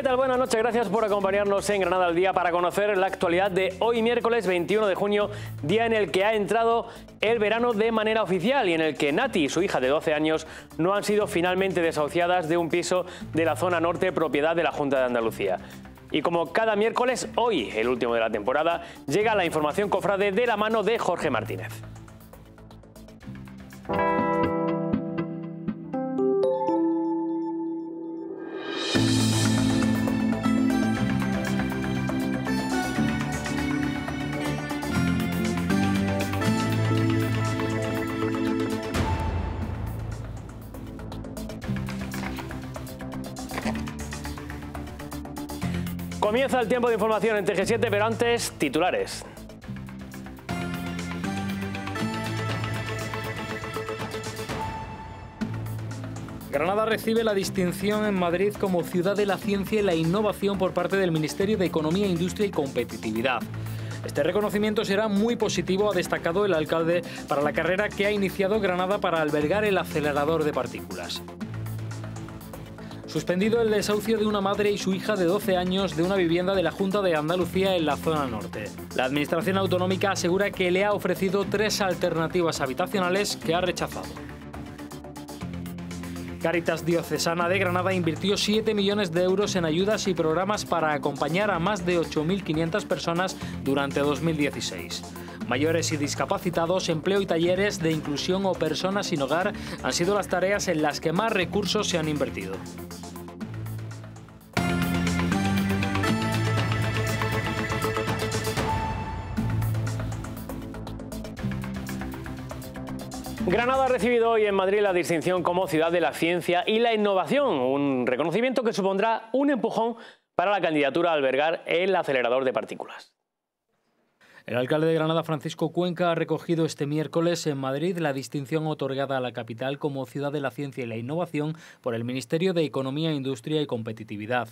¿qué tal? Buenas noches, gracias por acompañarnos en Granada al Día para conocer la actualidad de hoy miércoles 21 de junio, día en el que ha entrado el verano de manera oficial y en el que Nati y su hija de 12 años no han sido finalmente desahuciadas de un piso de la zona norte propiedad de la Junta de Andalucía. Y como cada miércoles, hoy, el último de la temporada, llega la información cofrade de la mano de Jorge Martínez. Comienza el tiempo de información en TG7, pero antes, titulares. Granada recibe la distinción en Madrid como Ciudad de la Ciencia y la Innovación por parte del Ministerio de Economía, Industria y Competitividad. Este reconocimiento será muy positivo, ha destacado el alcalde, para la carrera que ha iniciado Granada para albergar el acelerador de partículas suspendido el desahucio de una madre y su hija de 12 años de una vivienda de la Junta de Andalucía en la zona norte. La Administración Autonómica asegura que le ha ofrecido tres alternativas habitacionales que ha rechazado. Caritas Diocesana de Granada invirtió 7 millones de euros en ayudas y programas para acompañar a más de 8.500 personas durante 2016. Mayores y discapacitados, empleo y talleres de inclusión o personas sin hogar han sido las tareas en las que más recursos se han invertido. Granada ha recibido hoy en Madrid la distinción como Ciudad de la Ciencia y la Innovación, un reconocimiento que supondrá un empujón para la candidatura a albergar el acelerador de partículas. El alcalde de Granada, Francisco Cuenca, ha recogido este miércoles en Madrid la distinción otorgada a la capital como Ciudad de la Ciencia y la Innovación por el Ministerio de Economía, Industria y Competitividad.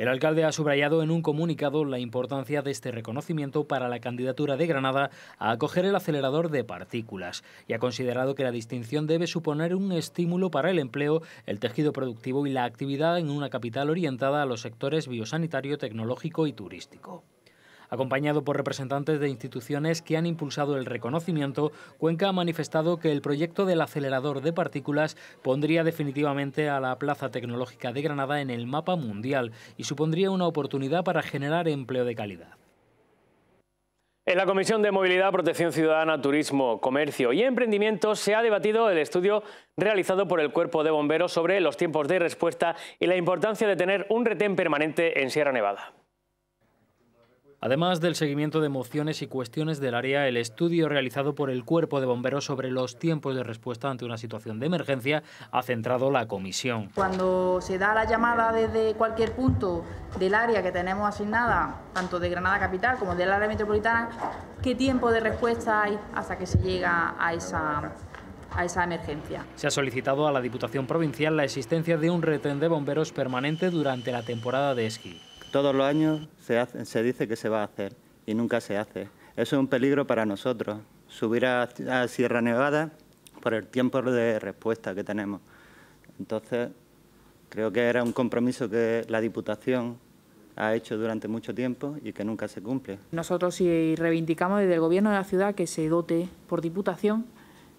El alcalde ha subrayado en un comunicado la importancia de este reconocimiento para la candidatura de Granada a acoger el acelerador de partículas y ha considerado que la distinción debe suponer un estímulo para el empleo, el tejido productivo y la actividad en una capital orientada a los sectores biosanitario, tecnológico y turístico. Acompañado por representantes de instituciones que han impulsado el reconocimiento, Cuenca ha manifestado que el proyecto del acelerador de partículas pondría definitivamente a la Plaza Tecnológica de Granada en el mapa mundial y supondría una oportunidad para generar empleo de calidad. En la Comisión de Movilidad, Protección Ciudadana, Turismo, Comercio y Emprendimiento se ha debatido el estudio realizado por el Cuerpo de Bomberos sobre los tiempos de respuesta y la importancia de tener un retén permanente en Sierra Nevada. Además del seguimiento de mociones y cuestiones del área, el estudio realizado por el Cuerpo de Bomberos sobre los tiempos de respuesta ante una situación de emergencia ha centrado la comisión. Cuando se da la llamada desde cualquier punto del área que tenemos asignada, tanto de Granada Capital como del área metropolitana, ¿qué tiempo de respuesta hay hasta que se llega a esa emergencia. Se ha solicitado a la Diputación Provincial la existencia de un retén de bomberos permanente durante la temporada de esquí. Todos los años se, hace, se dice que se va a hacer y nunca se hace. Eso es un peligro para nosotros, subir a, Sierra Nevada por el tiempo de respuesta que tenemos. Entonces, creo que era un compromiso que la Diputación ha hecho durante mucho tiempo y que nunca se cumple. Nosotros sí reivindicamos desde el Gobierno de la ciudad que se dote por Diputación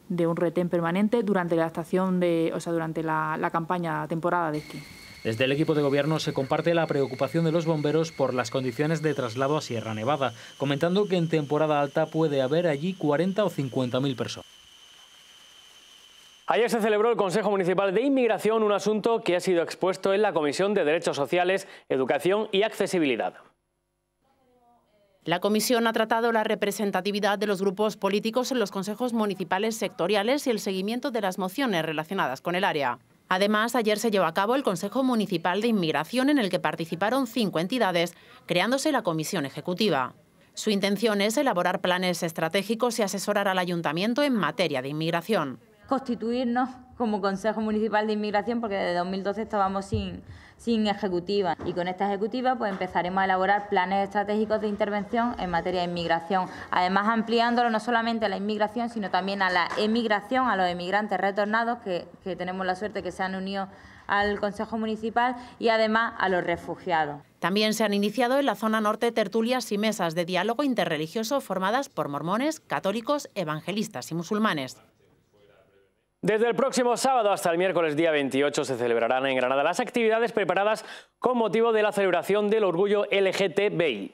de un retén permanente durante la estación de, o sea, durante la, campaña temporada de esquí. Desde el equipo de gobierno se comparte la preocupación de los bomberos por las condiciones de traslado a Sierra Nevada, comentando que en temporada alta puede haber allí 40 o 50 mil personas. Ayer se celebró el Consejo Municipal de Inmigración, un asunto que ha sido expuesto en la Comisión de Derechos Sociales, Educación y Accesibilidad. La comisión ha tratado la representatividad de los grupos políticos en los consejos municipales sectoriales y el seguimiento de las mociones relacionadas con el área. Además, ayer se llevó a cabo el Consejo Municipal de Inmigración en el que participaron cinco entidades, creándose la comisión ejecutiva. Su intención es elaborar planes estratégicos y asesorar al ayuntamiento en materia de inmigración constituirnos como Consejo Municipal de Inmigración porque desde 2012 estábamos sin, ejecutiva y con esta ejecutiva pues empezaremos a elaborar planes estratégicos de intervención en materia de inmigración, además ampliándolo no solamente a la inmigración sino también a la emigración, a los emigrantes retornados que, que tenemos la suerte que se han unido al Consejo Municipal y además a los refugiados. También se han iniciado en la zona norte tertulias y mesas de diálogo interreligioso formadas por mormones, católicos, evangelistas y musulmanes. Desde el próximo sábado hasta el miércoles día 28 se celebrarán en Granada las actividades preparadas con motivo de la celebración del orgullo LGTBI.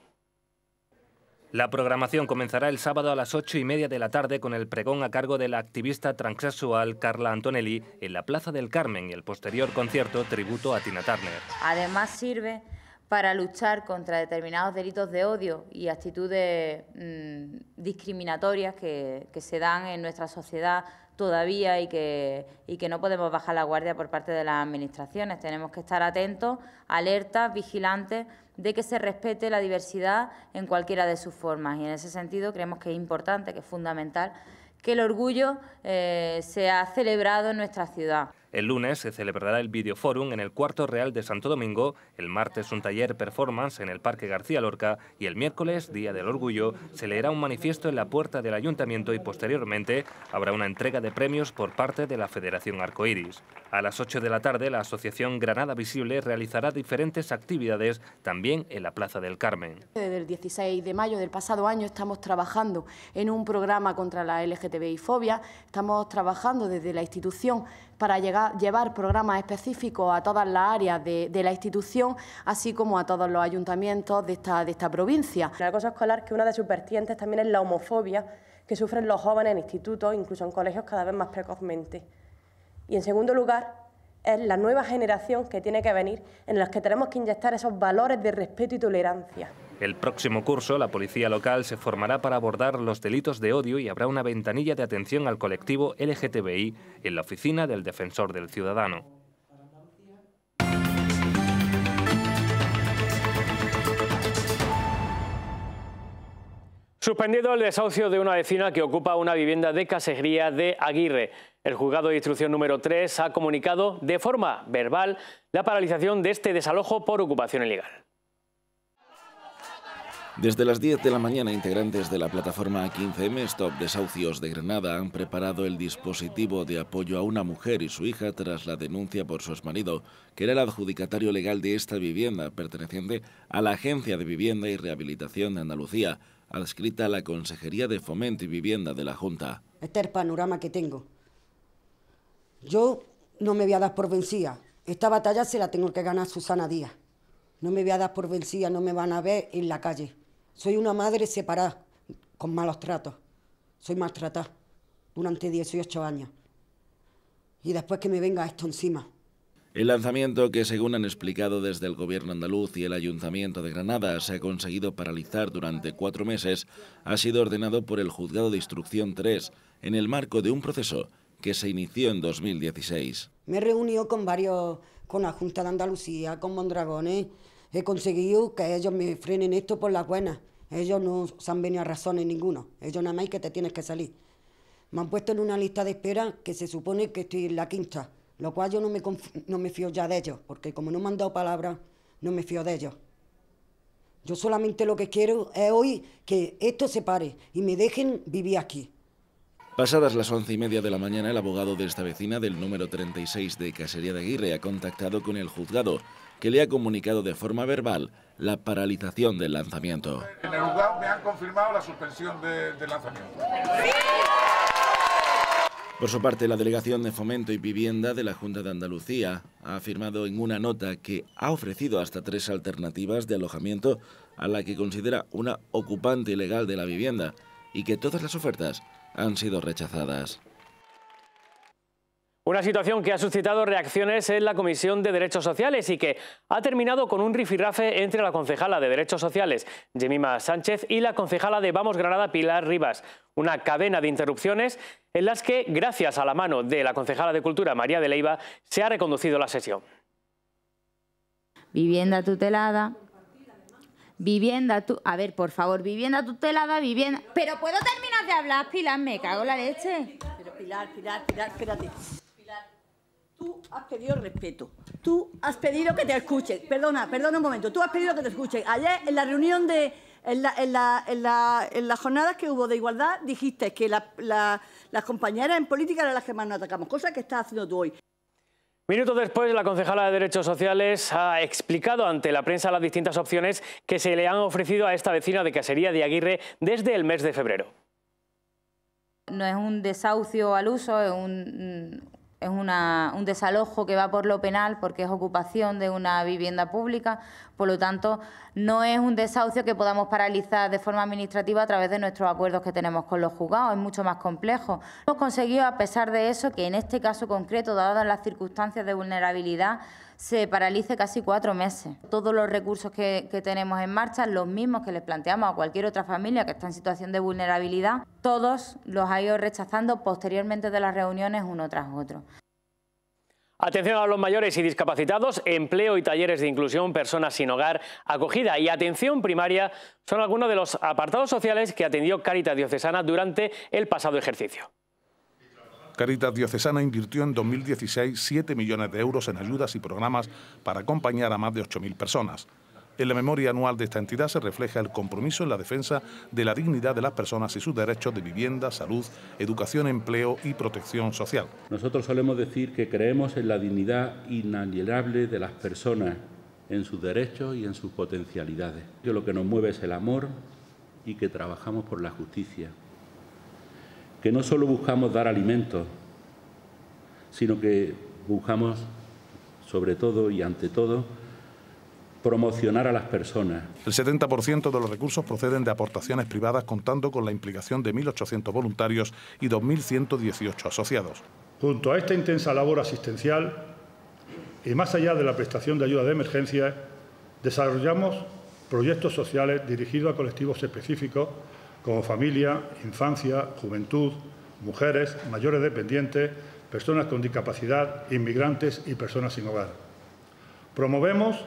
La programación comenzará el sábado a las ocho y media de la tarde con el pregón a cargo de la activista transexual Carla Antonelli en la Plaza del Carmen y el posterior concierto tributo a Tina Turner. Además sirve para luchar contra determinados delitos de odio y actitudes mm, discriminatorias que, que se dan en nuestra sociedad todavía y que, que no podemos bajar la guardia por parte de las administraciones. Tenemos que estar atentos, alertas, vigilantes de que se respete la diversidad en cualquiera de sus formas. Y en ese sentido creemos que es importante, que es fundamental que el orgullo eh, sea celebrado en nuestra ciudad. El lunes se celebrará el Videoforum en el Cuarto Real de Santo Domingo, el martes un taller performance en el Parque García Lorca y el miércoles, Día del Orgullo, se leerá un manifiesto en la puerta del Ayuntamiento y posteriormente habrá una entrega de premios por parte de la Federación Arcoiris. A las 8 de la tarde, la Asociación Granada Visible realizará diferentes actividades también en la Plaza del Carmen. Desde el 16 de mayo del pasado año estamos trabajando en un programa contra la LGTBI-fobia, estamos trabajando desde la institución para llevar programas específicos a todas las áreas de, la institución, así como a todos los ayuntamientos de esta, provincia. La cosa escolar, que una de sus vertientes también es la homofobia que sufren los jóvenes en institutos, incluso en colegios cada vez más precozmente. Y en segundo lugar, es la nueva generación que tiene que venir, en la que tenemos que inyectar esos valores de respeto y tolerancia. El próximo curso, la policía local se formará para abordar los delitos de odio y habrá una ventanilla de atención al colectivo LGTBI en la oficina del Defensor del Ciudadano. Suspendido el desahucio de una vecina que ocupa una vivienda de casería de Aguirre. El juzgado de instrucción número 3 ha comunicado de forma verbal la paralización de este desalojo por ocupación ilegal. Desde las 10 de la mañana, integrantes de la plataforma 15M Stop Desahucios de Granada han preparado el dispositivo de apoyo a una mujer y su hija tras la denuncia por su exmarido, que era el adjudicatario legal de esta vivienda, perteneciente a la Agencia de Vivienda y Rehabilitación de Andalucía, adscrita a la Consejería de Fomento y Vivienda de la Junta. Este es el panorama que tengo. Yo no me voy a dar por vencida. Esta batalla se la tengo que ganar Susana Díaz. No me voy a dar por vencida, no me van a ver en la calle. Soy una madre separada, con malos tratos. Soy maltratada durante 18 años. Y después que me venga esto encima. El lanzamiento que, según han explicado desde el Gobierno andaluz y el Ayuntamiento de Granada, se ha conseguido paralizar durante cuatro meses, ha sido ordenado por el Juzgado de Instrucción 3 en el marco de un proceso que se inició en 2016. Me he con varios, con la Junta de Andalucía, con Mondragones, he conseguido que ellos me frenen esto por las buenas. Ellos no se han venido a razones ninguno. Ellos nada más que te tienes que salir. Me han puesto en una lista de espera que se supone que estoy en la quinta, lo cual yo no me, no me fío ya de ellos, porque como no me han dado palabras, no me fío de ellos. Yo solamente lo que quiero es hoy que esto se pare y me dejen vivir aquí. Pasadas las once y media de la mañana, el abogado de esta vecina del número 36 de Casería de Aguirre ha contactado con el juzgado que le ha comunicado de forma verbal la paralización del lanzamiento. En el me han confirmado la suspensión del lanzamiento. Por su parte, la Delegación de Fomento y Vivienda de la Junta de Andalucía ha afirmado en una nota que ha ofrecido hasta tres alternativas de alojamiento a la que considera una ocupante ilegal de la vivienda y que todas las ofertas han sido rechazadas. Una situación que ha suscitado reacciones en la Comisión de Derechos Sociales y que ha terminado con un rifirrafe entre la concejala de Derechos Sociales, Jemima Sánchez, y la concejala de Vamos Granada, Pilar Rivas. Una cadena de interrupciones en las que, gracias a la mano de la concejala de Cultura, María de Leiva, se ha reconducido la sesión. Vivienda tutelada. Vivienda A ver, por favor, vivienda tutelada, vivienda... ¿Pero puedo terminar de hablar, Pilar? Me cago la leche. Pero Pilar, Pilar, Pilar, espérate. Tú has pedido respeto. Tú has pedido que te escuchen. Perdona, perdona un momento. Tú has pedido que te escuchen. Ayer en la reunión de... En, la, en, las jornadas que hubo de igualdad dijiste que las compañeras en política eran las que más nos atacamos, cosa que estás haciendo tú hoy. Minutos después, la concejala de Derechos Sociales ha explicado ante la prensa las distintas opciones que se le han ofrecido a esta vecina de Casería de Aguirre desde el mes de febrero. No es un desahucio al uso, es un, es una, un desalojo que va por lo penal porque es ocupación de una vivienda pública, por lo tanto, no es un desahucio que podamos paralizar de forma administrativa a través de nuestros acuerdos que tenemos con los juzgados, es mucho más complejo. Hemos conseguido, a pesar de eso, que en este caso concreto, dadas las circunstancias de vulnerabilidad, se paralice casi cuatro meses. Todos los recursos que, tenemos en marcha, los mismos que les planteamos a cualquier otra familia que está en situación de vulnerabilidad, todos los ha ido rechazando posteriormente de las reuniones uno tras otro. Atención a los mayores y discapacitados, empleo y talleres de inclusión, personas sin hogar, acogida y atención primaria son algunos de los apartados sociales que atendió Caritas Diocesana durante el pasado ejercicio. Caritas Diocesana invirtió en 2016 7 millones de euros en ayudas y programas para acompañar a más de 8.000 personas. En la memoria anual de esta entidad se refleja el compromiso en la defensa de la dignidad de las personas y sus derechos de vivienda, salud, educación, empleo y protección social. Nosotros solemos decir que creemos en la dignidad inalienable de las personas, en sus derechos y en sus potencialidades. Yo lo que nos mueve es el amor y que trabajamos por la justicia, que no solo buscamos dar alimentos, sino que buscamos, sobre todo y ante todo, promocionar a las personas. El 70% de los recursos proceden de aportaciones privadas contando con la implicación de 1.800 voluntarios y 2.118 asociados. Junto a esta intensa labor asistencial y más allá de la prestación de ayuda de emergencia, desarrollamos proyectos sociales dirigidos a colectivos específicos como familia, infancia, juventud, mujeres, mayores dependientes, personas con discapacidad, inmigrantes y personas sin hogar. Promovemos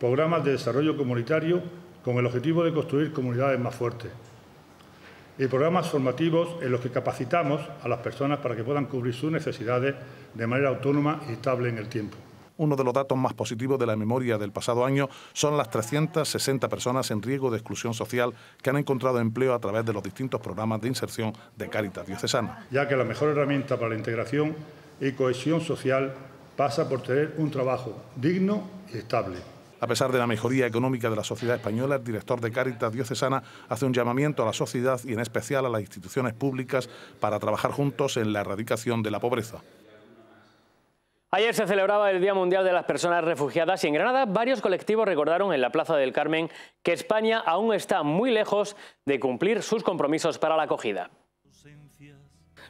programas de desarrollo comunitario con el objetivo de construir comunidades más fuertes y programas formativos en los que capacitamos a las personas para que puedan cubrir sus necesidades de manera autónoma y estable en el tiempo. Uno de los datos más positivos de la memoria del pasado año son las 360 personas en riesgo de exclusión social que han encontrado empleo a través de los distintos programas de inserción de Caritas Diocesana. Ya que la mejor herramienta para la integración y cohesión social pasa por tener un trabajo digno y estable. A pesar de la mejoría económica de la sociedad española, el director de Cáritas Diocesana hace un llamamiento a la sociedad y en especial a las instituciones públicas para trabajar juntos en la erradicación de la pobreza. Ayer se celebraba el Día Mundial de las Personas Refugiadas y en Granada varios colectivos recordaron en la Plaza del Carmen que España aún está muy lejos de cumplir sus compromisos para la acogida.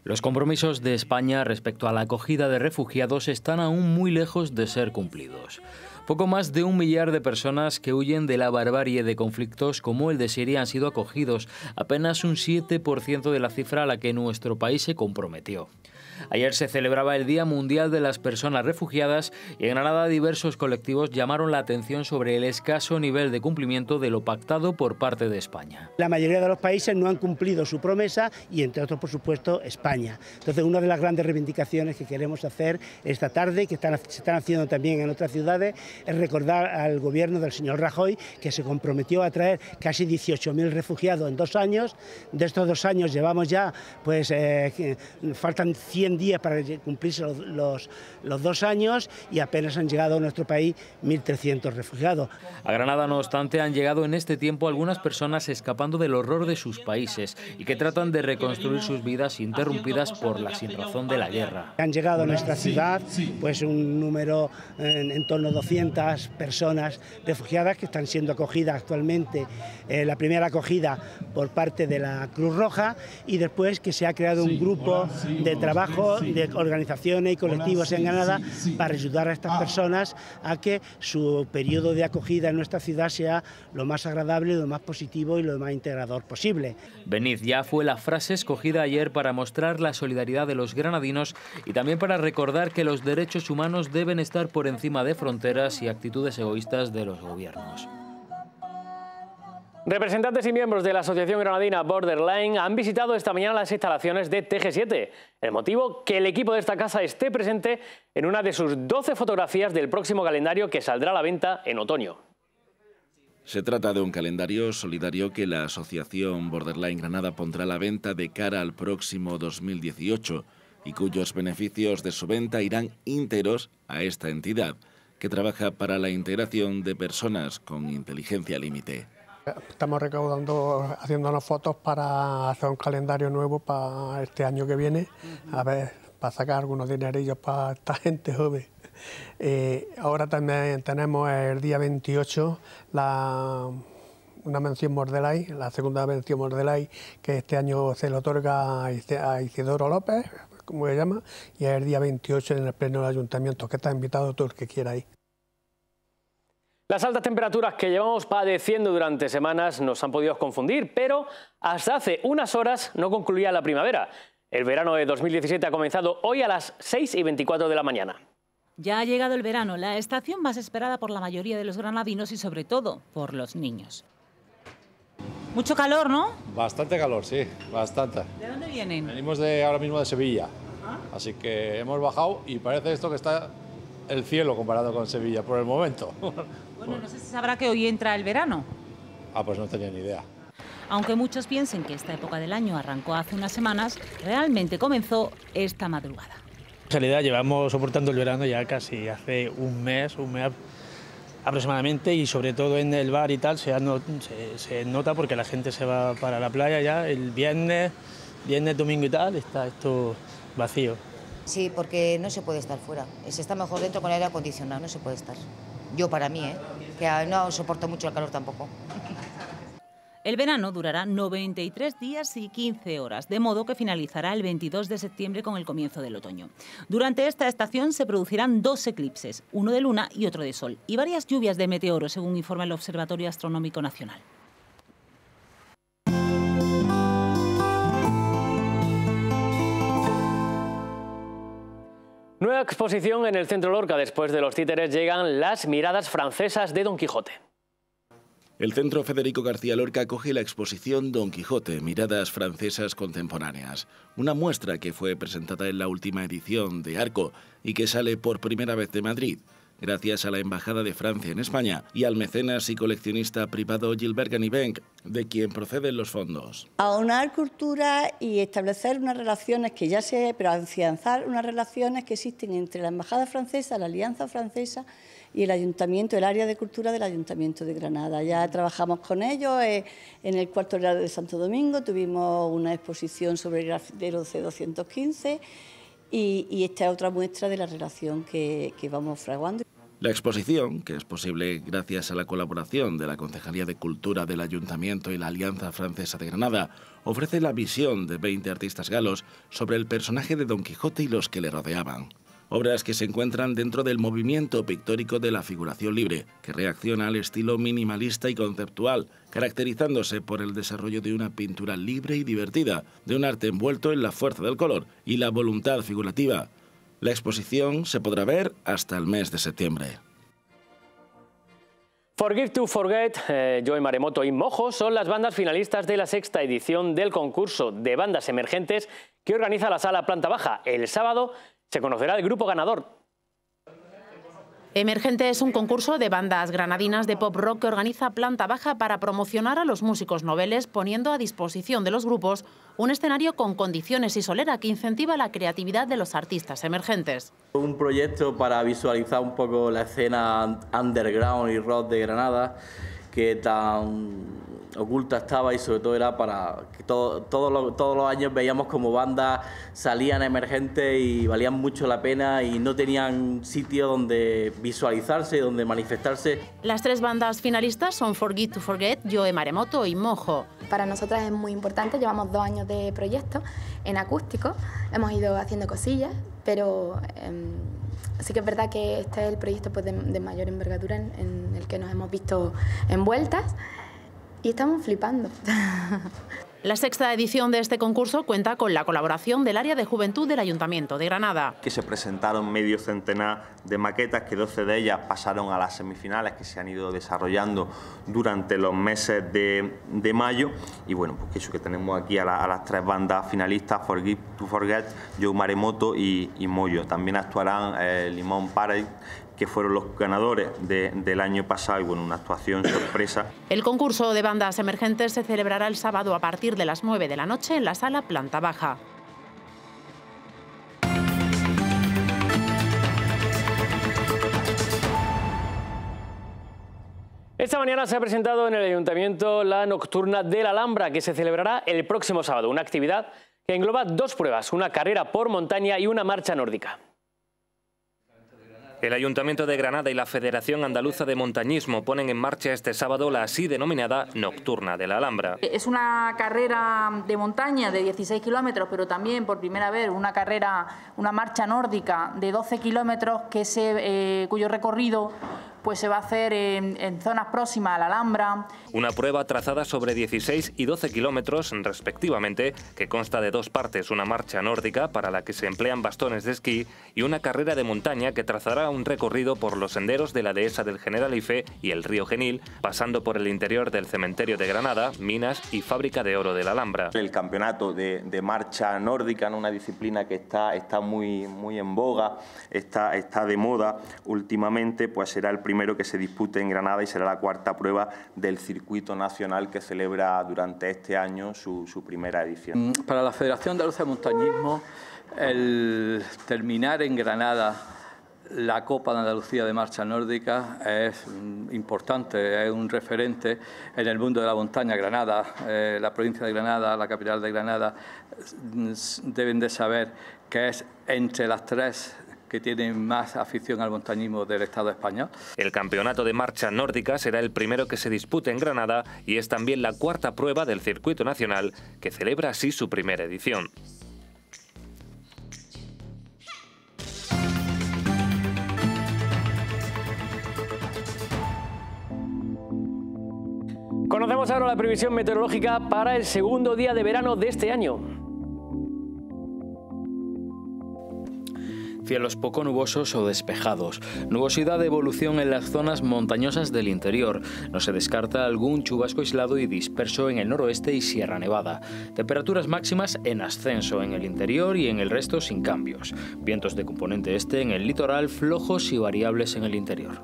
Los compromisos de España respecto a la acogida de refugiados están aún muy lejos de ser cumplidos. Poco más de un millar de personas que huyen de la barbarie de conflictos como el de Siria han sido acogidos, apenas un 7% de la cifra a la que nuestro país se comprometió. Ayer se celebraba el Día Mundial de las Personas Refugiadas y en Granada diversos colectivos llamaron la atención sobre el escaso nivel de cumplimiento de lo pactado por parte de España. La mayoría de los países no han cumplido su promesa y entre otros, por supuesto, España. Entonces, una de las grandes reivindicaciones que queremos hacer esta tarde, que se están haciendo también en otras ciudades, es recordar al gobierno del señor Rajoy que se comprometió a traer casi 18.000 refugiados en dos años. De estos dos años llevamos ya, pues, eh, faltan 100 días para cumplirse los, dos años y apenas han llegado a nuestro país 1.300 refugiados. A Granada, no obstante, han llegado en este tiempo algunas personas escapando del horror de sus países y que tratan de reconstruir sus vidas interrumpidas por la razón de la guerra. Han llegado a nuestra ciudad pues un número en, torno a 200 personas refugiadas que están siendo acogidas actualmente. Eh, la primera acogida por parte de la Cruz Roja y después que se ha creado un grupo de trabajo de organizaciones y colectivos en Granada para ayudar a estas ah. personas a que su periodo de acogida en nuestra ciudad sea lo más agradable, lo más positivo y lo más integrador posible. Venid ya fue la frase escogida ayer para mostrar la solidaridad de los granadinos y también para recordar que los derechos humanos deben estar por encima de fronteras y actitudes egoístas de los gobiernos. Representantes y miembros de la Asociación Granadina Borderline han visitado esta mañana las instalaciones de TG7. El motivo, que el equipo de esta casa esté presente en una de sus 12 fotografías del próximo calendario que saldrá a la venta en otoño. Se trata de un calendario solidario que la Asociación Borderline Granada pondrá a la venta de cara al próximo 2018 y cuyos beneficios de su venta irán ínteros a esta entidad que trabaja para la integración de personas con inteligencia límite. Estamos recaudando, haciéndonos fotos para hacer un calendario nuevo para este año que viene, a ver, para sacar algunos dinerillos para esta gente joven. Eh, ahora también tenemos el día 28 la, una mención Mordelay, la segunda mención Mordelay, que este año se le otorga a Isidoro López, como se llama, y el día 28 en el Pleno del Ayuntamiento, que está invitado todo el que quiera ir. Las altas temperaturas que llevamos padeciendo durante semanas nos han podido confundir, pero hasta hace unas horas no concluía la primavera. El verano de 2017 ha comenzado hoy a las 6 y 24 de la mañana. Ya ha llegado el verano, la estación más esperada por la mayoría de los granadinos y sobre todo por los niños. Mucho calor, ¿no? Bastante calor, sí, bastante. ¿De dónde vienen? Venimos de, ahora mismo de Sevilla, ah. así que hemos bajado y parece esto que está el cielo comparado con Sevilla por el momento. Bueno, no sé si sabrá que hoy entra el verano. Ah, pues no tenía ni idea. Aunque muchos piensen que esta época del año arrancó hace unas semanas, realmente comenzó esta madrugada. En realidad llevamos soportando el verano ya casi hace un mes, un mes aproximadamente, y sobre todo en el bar y tal se, nota porque la gente se va para la playa ya el viernes, viernes, domingo y tal, está esto vacío. Sí, porque no se puede estar fuera, se está mejor dentro con el aire acondicionado, no se puede estar. Yo para mí, ¿eh? que ah, no soporto mucho el calor tampoco. El verano durará 93 días y 15 horas, de modo que finalizará el 22 de septiembre con el comienzo del otoño. Durante esta estación se producirán dos eclipses, uno de luna y otro de sol, y varias lluvias de meteoros, según informa el Observatorio Astronómico Nacional. Nueva exposición en el Centro Lorca. Después de los títeres llegan las miradas francesas de Don Quijote. El Centro Federico García Lorca acoge la exposición Don Quijote, Miradas Francesas Contemporáneas, una muestra que fue presentada en la última edición de Arco y que sale por primera vez de Madrid gracias a la Embajada de Francia en España y al mecenas y coleccionista privado Gilbert Ganibenk, de quien proceden los fondos. Aunar cultura y establecer unas relaciones que ya se... pero afianzar unas relaciones que existen entre la Embajada Francesa, la Alianza Francesa y el Ayuntamiento, el área de cultura del Ayuntamiento de Granada. Ya trabajamos con ellos eh, en el cuarto grado de Santo Domingo, tuvimos una exposición sobre el grafitero C215 y, esta es otra muestra de la relación que vamos fraguando. La exposición, que es posible gracias a la colaboración de la Concejalía de Cultura del Ayuntamiento y la Alianza Francesa de Granada, ofrece la visión de 20 artistas galos sobre el personaje de Don Quijote y los que le rodeaban. Obras que se encuentran dentro del movimiento pictórico de la figuración libre, que reacciona al estilo minimalista y conceptual, caracterizándose por el desarrollo de una pintura libre y divertida, de un arte envuelto en la fuerza del color y la voluntad figurativa, la exposición se podrá ver hasta el mes de septiembre. Forgive to Forget, eh, Joey Joy Maremoto y Mojo son las bandas finalistas de la sexta edición del concurso de bandas emergentes que organiza la sala Planta Baja. El sábado se conocerá el grupo ganador. Emergente es un concurso de bandas granadinas de pop rock que organiza Planta Baja para promocionar a los músicos noveles, poniendo a disposición de los grupos un escenario con condiciones y solera que incentiva la creatividad de los artistas emergentes. Un proyecto para visualizar un poco la escena underground y rock de Granada, que tan oculta estaba y sobre todo era para que todos los años veíamos como bandas salían emergentes y valían mucho la pena y no tenían sitio donde visualizarse, donde manifestarse. Las tres bandas finalistas son Forget to Forget, Yo Maremoto y Mojo. Para nosotras es muy importante, llevamos dos años de proyecto en acústico, hemos ido haciendo cosillas, pero... Em, sí que es verdad que este es el proyecto pues, de, mayor envergadura en el que nos hemos visto envueltas y estamos flipando. La sexta edición de este concurso cuenta con la colaboración del área de juventud del Ayuntamiento de Granada. Que se presentaron medio centenar de maquetas, que 12 de ellas pasaron a las semifinales que se han ido desarrollando durante los meses de, mayo. Y bueno, pues eso que tenemos aquí a, las tres bandas finalistas, Forgive to Forget, Joe Maremoto y, Moyo. También actuarán eh, Limón Paradis que fueron los ganadores del año pasado y una actuación sorpresa. El concurso de bandas emergentes se celebrará el sábado a partir de las 9 de la noche en la sala planta baja. Esta mañana se ha presentado en el Ayuntamiento la Nocturna de la Alhambra, que se celebrará el próximo sábado, una actividad que engloba dos pruebas, una carrera por montaña y una marcha nórdica. El Ayuntamiento de Granada y la Federación Andaluza de Montañismo ponen en marcha este sábado la así denominada Nocturna de la Alhambra. Es una carrera de montaña de 16 kilómetros, pero también por primera vez una carrera, una marcha nórdica de 12 kilómetros eh, cuyo recorrido pues se va a hacer en, en zonas próximas a la Alhambra, una prueba trazada sobre 16 y 12 kilómetros respectivamente, que consta de dos partes, una marcha nórdica para la que se emplean bastones de esquí y una carrera de montaña que trazará un recorrido por los senderos de la dehesa del Generalife y el río Genil, pasando por el interior del cementerio de Granada, minas y fábrica de oro de la Alhambra. El campeonato de, de marcha nórdica, en una disciplina que está, está muy, muy en boga, está, está de moda últimamente, pues será el primero que se dispute en Granada y será la cuarta prueba del circuito nacional que celebra durante este año su, primera edición. Mm, para la Federación Andaluza de Montañismo, el terminar en Granada la Copa de Andalucía de Marcha Nórdica es mm, importante, es un referente en el mundo de la montaña. Granada, eh, la provincia de Granada, la capital de Granada, mm, deben de saber que es entre las tres que tienen más afición al montañismo del Estado español. El campeonato de marcha nórdica será el primero que se dispute en Granada y es también la cuarta prueba del circuito nacional que celebra así su primera edición. Conocemos ahora la previsión meteorológica para el segundo día de verano de este año. Cielos poco nubosos o despejados. Nubosidad de evolución en las zonas montañosas del interior. No se descarta algún chubasco aislado y disperso en el noroeste y Sierra Nevada. Temperaturas máximas en ascenso en el interior y en el resto sin cambios. Vientos de componente este en el litoral flojos y variables en el interior.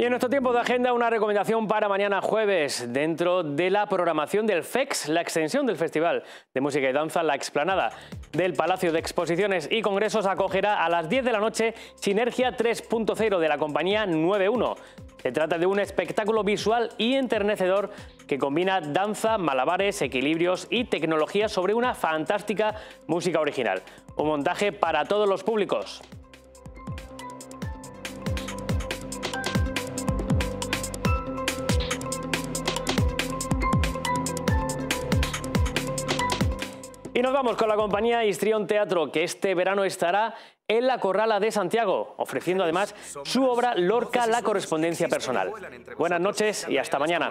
Y en nuestro tiempo de agenda, una recomendación para mañana jueves. Dentro de la programación del FEX, la extensión del Festival de Música y Danza La Explanada del Palacio de Exposiciones y Congresos acogerá a las 10 de la noche Sinergia 3.0 de la compañía 91. Se trata de un espectáculo visual y enternecedor que combina danza, malabares, equilibrios y tecnología sobre una fantástica música original. Un montaje para todos los públicos. Y nos vamos con la compañía Histrión Teatro, que este verano estará en la Corrala de Santiago, ofreciendo además su obra Lorca, la correspondencia personal. Buenas noches y hasta mañana.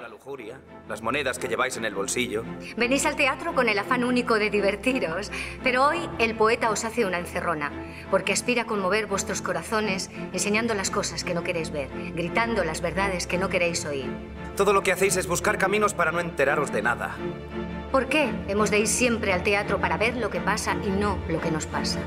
Las monedas que lleváis en el bolsillo. Venís al teatro con el afán único de divertiros, pero hoy el poeta os hace una encerrona, porque aspira a conmover vuestros corazones, enseñando las cosas que no queréis ver, gritando las verdades que no queréis oír. Todo lo que hacéis es buscar caminos para no enteraros de nada. ¿Por qué hemos de ir siempre al teatro para ver lo que pasa y no lo que nos pasa?